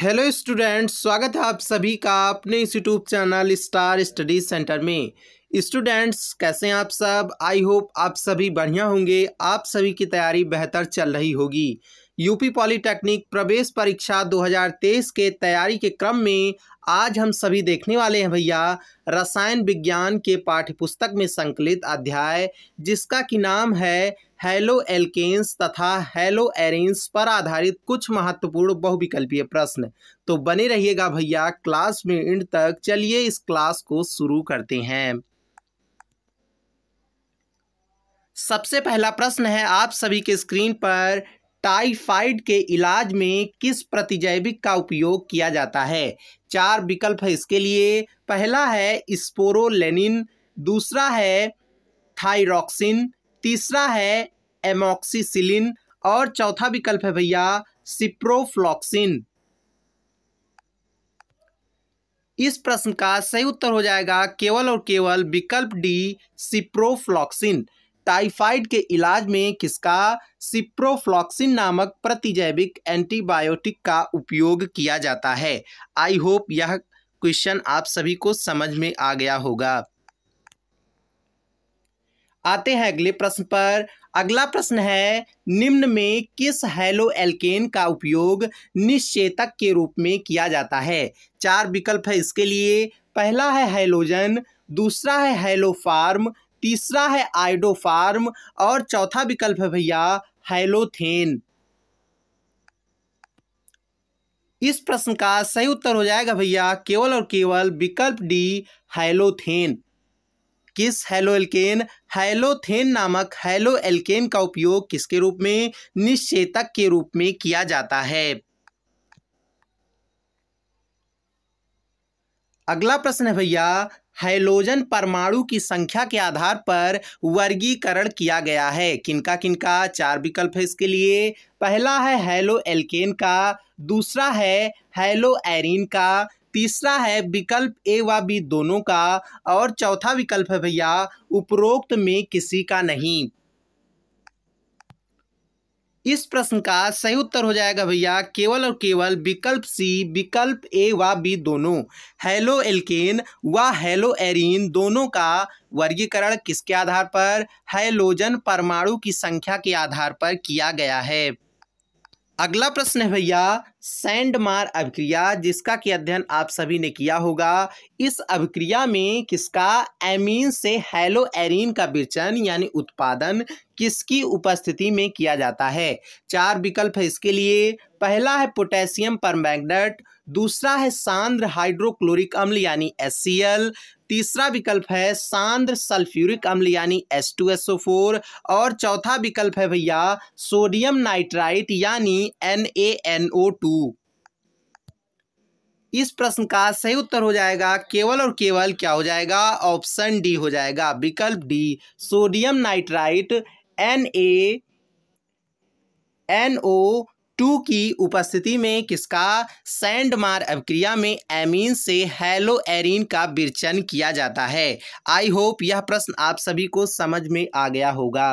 hello students स्वागत है आप सभी का अपने इस YouTube channel star study centre में स्टूडेंट्स कैसे हैं आप सब आई होप आप सभी बढ़िया होंगे आप सभी की तैयारी बेहतर चल रही होगी यूपी पॉलिटेक्निक प्रवेश परीक्षा 2023 के तैयारी के क्रम में आज हम सभी देखने वाले हैं भैया रसायन विज्ञान के पाठ्यपुस्तक में संकलित अध्याय जिसका की नाम है हेलो एल्केन्स तथा हेलो एरेंस पर आधारित कुछ महत्वपूर्ण बहुविकल्पीय प्रश्न तो बने रहिएगा भैया क्लास में एंड तक चलिए इस क्लास को शुरू करते हैं सबसे पहला प्रश्न है आप सभी के स्क्रीन पर टाइफाइड के इलाज में किस प्रतिजैविक का उपयोग किया जाता है चार विकल्प है इसके लिए पहला है स्पोरोलेनिन दूसरा है थाइरोक्सिन तीसरा है एमोक्सीसिलिन और चौथा विकल्प है भैया सिप्रोफ्लॉक्सिन इस प्रश्न का सही उत्तर हो जाएगा केवल और केवल विकल्प डी सिप्रोफ्लॉक्सिन टाइफाइड के इलाज में किसका सिप्रोफ्लॉक्सिन नामक प्रतिजैविक एंटीबायोटिक का उपयोग किया जाता है आई होप यह क्वेश्चन आप सभी को समझ में आ गया होगा आते हैं अगले प्रश्न पर अगला प्रश्न है निम्न में किस हेलो एल्केन का उपयोग निश्चेतक के रूप में किया जाता है चार विकल्प है इसके लिए पहला है हेलोजन दूसरा है हेलोफार्म तीसरा है आइडोफार्म और चौथा विकल्प है भैया हेलोथेन इस प्रश्न का सही उत्तर हो जाएगा भैया केवल और केवल विकल्प डी हेलोथेन किस हेलो एल्केन हेलोथेन नामक हेलो एल्केन का उपयोग किसके रूप में निश्चेतक के रूप में किया जाता है अगला प्रश्न है भैया हाइलोजन परमाणु की संख्या के आधार पर वर्गीकरण किया गया है किनका किनका चार विकल्प है इसके लिए पहला है हेलो एल्केन का दूसरा है हेलो एरिन का तीसरा है विकल्प ए व बी दोनों का और चौथा विकल्प है भैया उपरोक्त में किसी का नहीं इस प्रश्न का सही उत्तर हो जाएगा भैया केवल और केवल विकल्प सी विकल्प ए व बी दोनों हेलो एल्केन व हेलो एरीन दोनों का वर्गीकरण किसके आधार पर हेलोजन परमाणु की संख्या के आधार पर किया गया है अगला प्रश्न है भैया सैंडमार अभिक्रिया जिसका कि अध्ययन आप सभी ने किया होगा इस अभिक्रिया में किसका एमीन से हेलो एरिन का विचन यानी उत्पादन किसकी उपस्थिति में किया जाता है चार विकल्प है इसके लिए पहला है पोटेशियम पर दूसरा है सांद्र हाइड्रोक्लोरिक अम्ल यानी एस तीसरा विकल्प है सांद्र सल्फ्यूरिक अम्ल यानी फोर और चौथा विकल्प है भैया सोडियम नाइट्राइट यानी N N A two two इस प्रश्न का सही उत्तर हो जाएगा केवल और केवल क्या हो जाएगा ऑप्शन डी हो जाएगा विकल्प D sodium nitrite N A N O two की उपस्थिति में किसका सैंडमार अभिक्रिया में एमीन से हेलो एरिन का विरचन किया जाता है आई होप यह प्रश्न आप सभी को समझ में आ गया होगा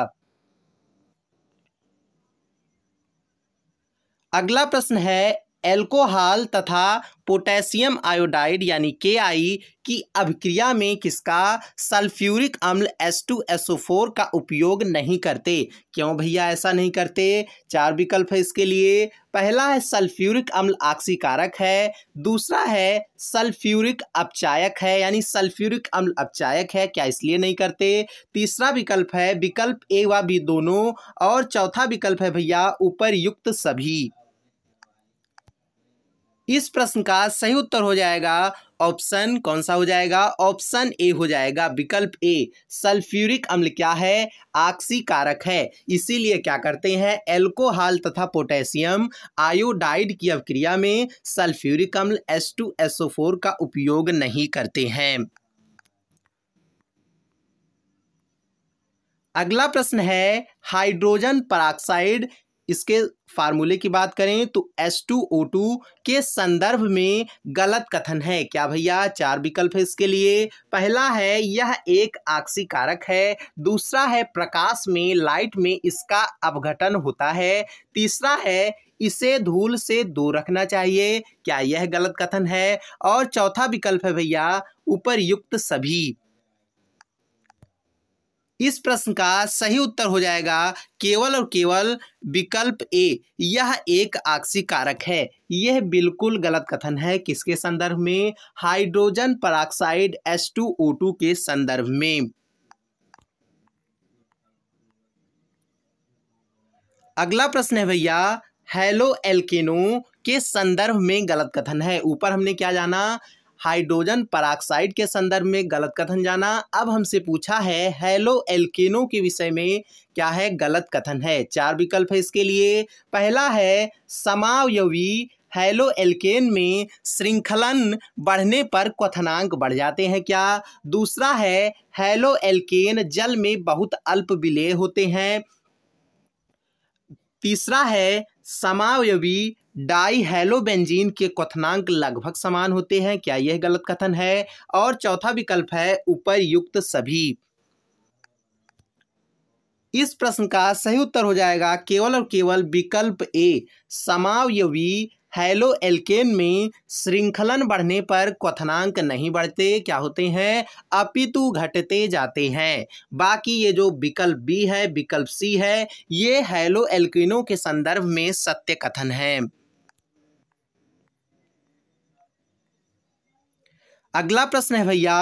अगला प्रश्न है एल्कोहल तथा पोटेशियम आयोडाइड यानी के आई की अभिक्रिया में किसका सल्फ्यूरिक अम्ल एस टू एसओ फोर का उपयोग नहीं करते क्यों भैया ऐसा नहीं करते चार विकल्प है इसके लिए पहला है सल्फ्यूरिक अम्ल आक्सीकारक है दूसरा है सल्फ्यूरिक अपचायक है यानी सल्फ्यूरिक अम्ल अपचायक है क्या इसलिए नहीं करते तीसरा विकल्प है विकल्प ए व बी दोनों और चौथा विकल्प है भैया ऊपर युक्त सभी इस प्रश्न का सही उत्तर हो जाएगा ऑप्शन कौन सा हो जाएगा ऑप्शन ए हो जाएगा विकल्प ए सल्फ्यूरिक अम्ल क्या है आक्सी कारक है इसीलिए क्या करते हैं एल्कोहल तथा पोटेशियम आयोडाइड की अवक्रिया में सल्फ्यूरिक अम्ल एस टू फोर का उपयोग नहीं करते हैं अगला प्रश्न है हाइड्रोजन पराक्साइड इसके फार्मूले की बात करें तो H2O2 के संदर्भ में गलत कथन है क्या भैया चार विकल्प है इसके लिए पहला है यह एक आक्सी कारक है दूसरा है प्रकाश में लाइट में इसका अवघटन होता है तीसरा है इसे धूल से दूर रखना चाहिए क्या यह गलत कथन है और चौथा विकल्प है भैया उपरयुक्त सभी इस प्रश्न का सही उत्तर हो जाएगा केवल और केवल विकल्प ए यह एक आक्सी कारक है यह बिल्कुल गलत कथन है किसके संदर्भ में हाइड्रोजन पराक्साइड टू के संदर्भ में अगला प्रश्न है भैया हेलो एल्केनो के संदर्भ में गलत कथन है ऊपर हमने क्या जाना हाइड्रोजन पराक्साइड के संदर्भ में गलत कथन जाना अब हमसे पूछा है हेलो एल्केनो के विषय में क्या है गलत कथन है चार विकल्प है इसके लिए पहला है समावयवी हेलो एल्केन में श्रृंखलन बढ़ने पर क्वथनांक बढ़ जाते हैं क्या दूसरा है हेलो एल्केन जल में बहुत अल्प विलेय होते हैं तीसरा है समावयवी डाई हेलोबेंजीन के क्वथनांक लगभग समान होते हैं क्या यह गलत कथन है और चौथा विकल्प है उपरयुक्त सभी इस प्रश्न का सही उत्तर हो जाएगा केवल और केवल विकल्प ए समावयवी हेलो एल्केन में श्रृंखलन बढ़ने पर क्वथनांक नहीं बढ़ते क्या होते हैं अपितु घटते जाते हैं बाकी ये जो विकल्प बी है विकल्प सी है ये हेलो एल्किनों के संदर्भ में सत्य कथन है अगला प्रश्न है भैया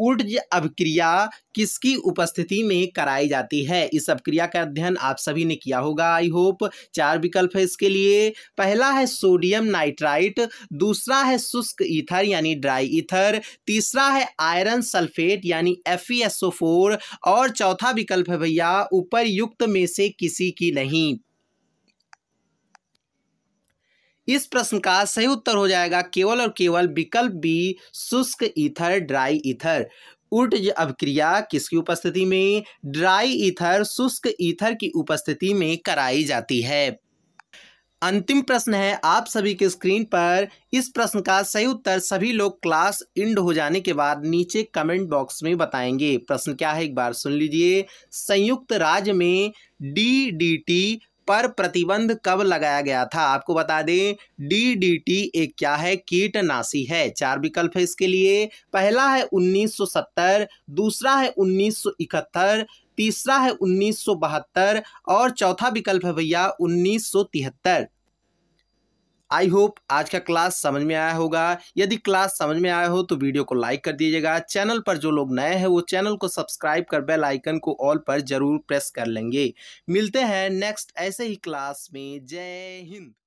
ऊर्ज अभिक्रिया किसकी उपस्थिति में कराई जाती है इस अभिक्रिया का अध्ययन आप सभी ने किया होगा आई होप चार विकल्प है इसके लिए पहला है सोडियम नाइट्राइट दूसरा है शुष्क ईथर यानी ड्राई ईथर तीसरा है आयरन सल्फेट यानी एफ और चौथा विकल्प है भैया उपरयुक्त में से किसी की नहीं इस प्रश्न का सही उत्तर हो जाएगा केवल और केवल विकल्प बी शुष्क इथर ड्राई इथर उल्ट अभिक्रिया किसकी उपस्थिति में ड्राई इथर शुष्क इथर की उपस्थिति में कराई जाती है अंतिम प्रश्न है आप सभी के स्क्रीन पर इस प्रश्न का सही उत्तर सभी लोग क्लास इंड हो जाने के बाद नीचे कमेंट बॉक्स में बताएंगे प्रश्न क्या है एक बार सुन लीजिए संयुक्त राज्य में डी डी टी पर प्रतिबंध कब लगाया गया था आपको बता दें डीडीटी एक क्या है कीटनाशी है चार विकल्प है इसके लिए पहला है 1970 दूसरा है 1971 तीसरा है 1972 और चौथा विकल्प है भैया 1973 आई होप आज का क्लास समझ में आया होगा यदि क्लास समझ में आया हो तो वीडियो को लाइक कर दीजिएगा चैनल पर जो लोग नए हैं वो चैनल को सब्सक्राइब कर बेल आइकन को ऑल पर जरूर प्रेस कर लेंगे मिलते हैं नेक्स्ट ऐसे ही क्लास में जय हिंद